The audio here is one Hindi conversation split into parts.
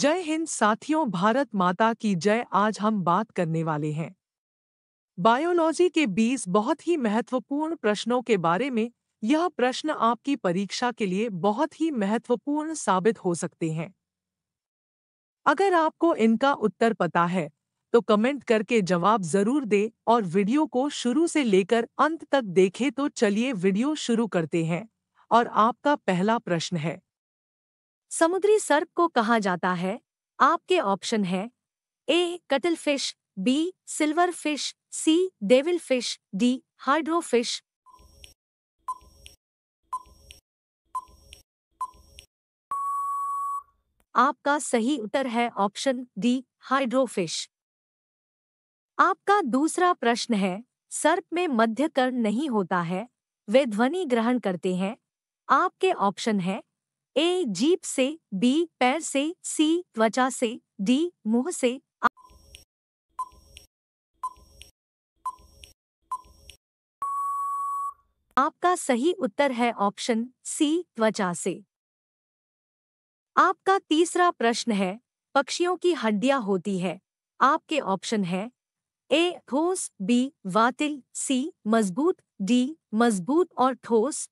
जय हिंद साथियों भारत माता की जय आज हम बात करने वाले हैं बायोलॉजी के 20 बहुत ही महत्वपूर्ण प्रश्नों के बारे में यह प्रश्न आपकी परीक्षा के लिए बहुत ही महत्वपूर्ण साबित हो सकते हैं अगर आपको इनका उत्तर पता है तो कमेंट करके जवाब जरूर दे और वीडियो को शुरू से लेकर अंत तक देखें तो चलिए वीडियो शुरू करते हैं और आपका पहला प्रश्न है समुद्री सर्प को कहा जाता है आपके ऑप्शन है A cuttlefish B silverfish C devil fish D hydro fish आपका सही उत्तर है ऑप्शन डी हाइड्रोफिश आपका दूसरा प्रश्न है सर्प में मध्य कर्ण नहीं होता है वे ध्वनि ग्रहण करते हैं आपके ऑप्शन है ए जीप से बी पैर से सी त्वचा से डी मुंह से आपका सही उत्तर है ऑप्शन सी त्वचा से आपका तीसरा प्रश्न है पक्षियों की हड्डियां होती है आपके ऑप्शन है ए ठोस बी वातिल सी मजबूत डी मजबूत और ठोस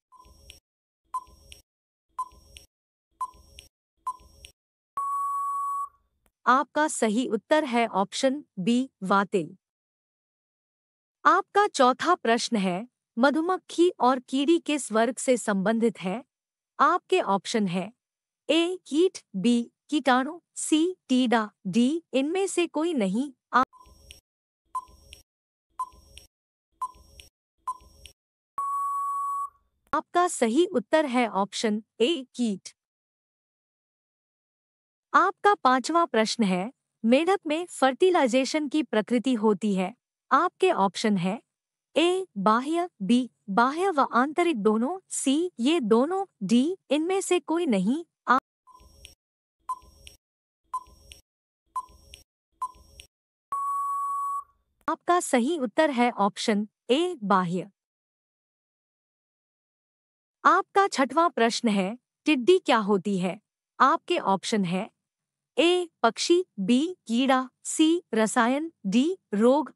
आपका सही उत्तर है ऑप्शन बी वातिल आपका चौथा प्रश्न है मधुमक्खी और कीड़ी किस वर्ग से संबंधित है आपके ऑप्शन है ए कीट बी कीटाणु सी टीडा डी इनमें से कोई नहीं आपका सही उत्तर है ऑप्शन ए कीट आपका पांचवा प्रश्न है मेढक में फर्टिलाइजेशन की प्रकृति होती है आपके ऑप्शन है ए बाह्य बी बाह्य व आंतरिक दोनों सी ये दोनों डी इनमें से कोई नहीं आ... आपका सही उत्तर है ऑप्शन ए बाह्य आपका छठवां प्रश्न है टिड्डी क्या होती है आपके ऑप्शन है ए पक्षी बी कीड़ा सी रसायन डी रोग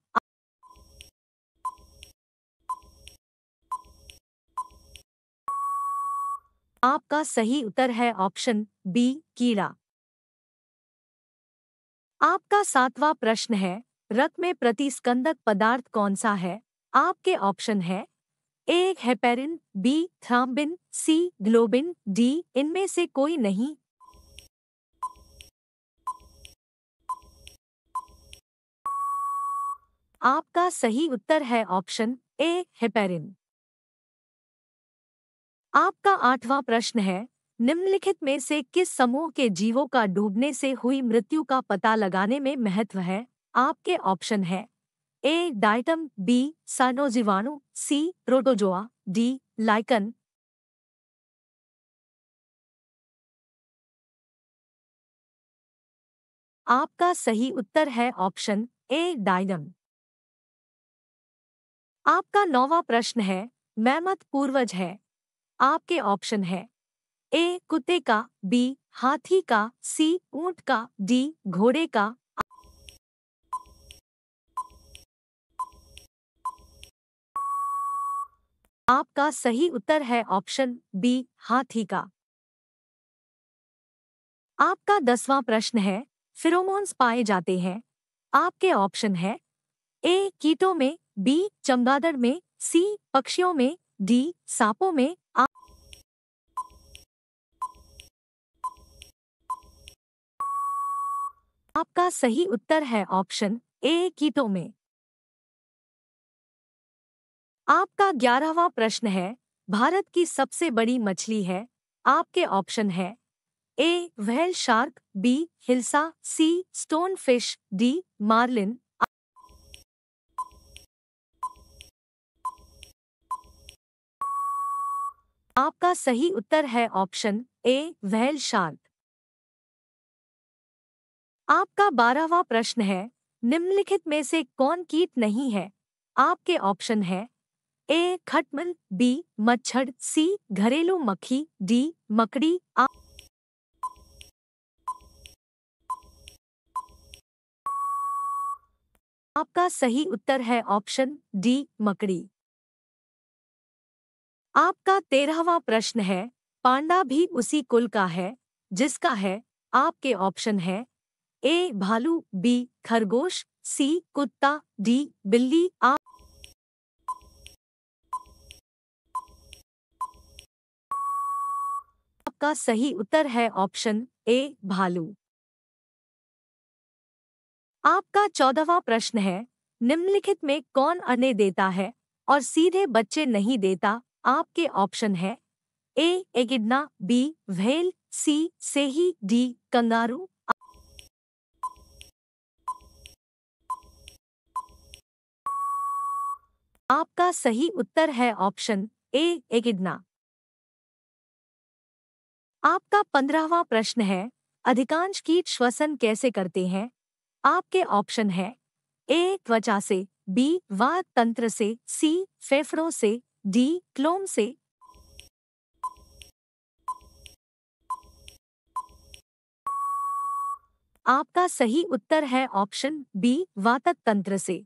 आपका सही उत्तर है ऑप्शन बी कीड़ा आपका सातवां प्रश्न है रक्त में प्रतिस्कंदक पदार्थ कौन सा है आपके ऑप्शन है A heparin B thrombin C globin D इनमें से कोई नहीं आपका सही उत्तर है ऑप्शन ए हेपेरिन आपका आठवां प्रश्न है निम्नलिखित में से किस समूह के जीवों का डूबने से हुई मृत्यु का पता लगाने में महत्व है आपके ऑप्शन है ए डाइटम बी सानोजीवाणु सी रोटोजोआ डी लाइकन आपका सही उत्तर है ऑप्शन ए डाइडम आपका नौवा प्रश्न है मैमत पूर्वज है आपके ऑप्शन है ए कुत्ते का बी हाथी का सी ऊंट का डी घोड़े का आपका सही उत्तर है ऑप्शन बी हाथी का आपका दसवां प्रश्न है फिरोमोन्स पाए जाते हैं आपके ऑप्शन है ए कीटों में बी चमगादड़ में सी पक्षियों में डी सांपों में आ आपका सही उत्तर है ऑप्शन ए कीटों में आपका ग्यारहवा प्रश्न है भारत की सबसे बड़ी मछली है आपके ऑप्शन है A whale shark B hilsa C stonefish D marlin आपका सही उत्तर है ऑप्शन ए वहल शांत आपका बारहवा प्रश्न है निम्नलिखित में से कौन कीट नहीं है आपके ऑप्शन है ए खटमल बी मच्छर सी घरेलू मक्खी डी मकड़ी आ आपका सही उत्तर है ऑप्शन डी मकड़ी आपका तेरहवा प्रश्न है पांडा भी उसी कुल का है जिसका है आपके ऑप्शन है ए भालू बी खरगोश सी कुत्ता डी बिल्ली आप आपका सही उत्तर है ऑप्शन ए भालू आपका चौदहवा प्रश्न है निम्नलिखित में कौन अने देता है और सीधे बच्चे नहीं देता आपके ऑप्शन है ए एगिडना बी व्हेल सी सेही डी कंगारू आपका सही उत्तर है ऑप्शन ए एगिडना आपका पंद्रहवा प्रश्न है अधिकांश कीट श्वसन कैसे करते हैं आपके ऑप्शन है ए त्वचा से बी वात तंत्र से सी फेफड़ों से डी क्लोम से आपका सही उत्तर है ऑप्शन बी वातक तंत्र से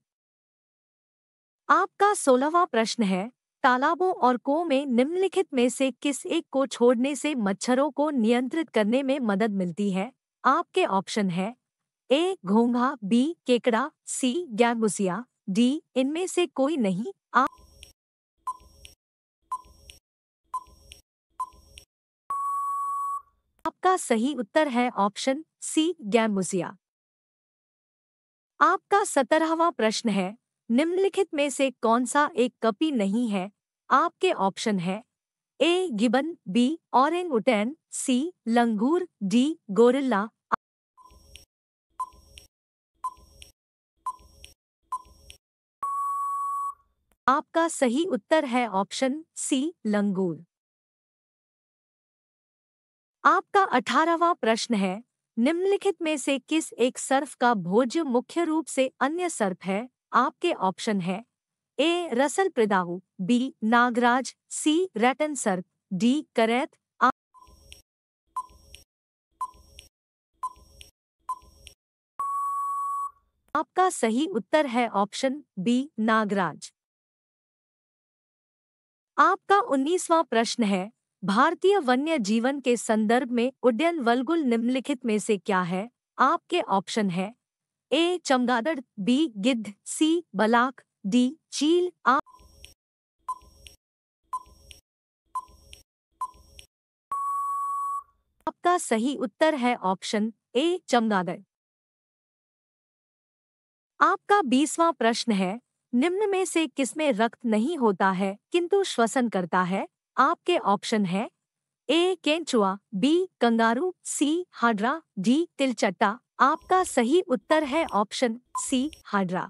आपका सोलहवा प्रश्न है तालाबों और को में निम्नलिखित में से किस एक को छोड़ने से मच्छरों को नियंत्रित करने में मदद मिलती है आपके ऑप्शन है ए घोंघा बी केकड़ा सी गैगुसिया डी इनमें से कोई नहीं आप आपका सही उत्तर है ऑप्शन सी गैमुजिया आपका सत्रहवा प्रश्न है निम्नलिखित में से कौन सा एक कपी नहीं है आपके ऑप्शन है A gibbon B orangutan C langur D gorilla आपका सही उत्तर है ऑप्शन सी लंगूर आपका अठारहवा प्रश्न है निम्नलिखित में से किस एक सर्फ का भोज्य मुख्य रूप से अन्य सर्फ है आपके ऑप्शन है ए रसल प्रदाऊ बी नागराज सी रेटन सर्फ डी करैत आपका सही उत्तर है ऑप्शन बी नागराज आपका उन्नीसवां प्रश्न है भारतीय वन्य जीवन के संदर्भ में उड्डयन वलगुल निम्नलिखित में से क्या है आपके ऑप्शन है ए चमगादड़ बी गिद्ध सी बलाक डी चील आ आपका सही उत्तर है ऑप्शन ए चमगादड़ आपका बीसवां प्रश्न है निम्न में से किसमें रक्त नहीं होता है किंतु श्वसन करता है आपके ऑप्शन है ए केंचुआ B kangaroo C hydra D तिलचट्टा आपका सही उत्तर है ऑप्शन सी हाड्रा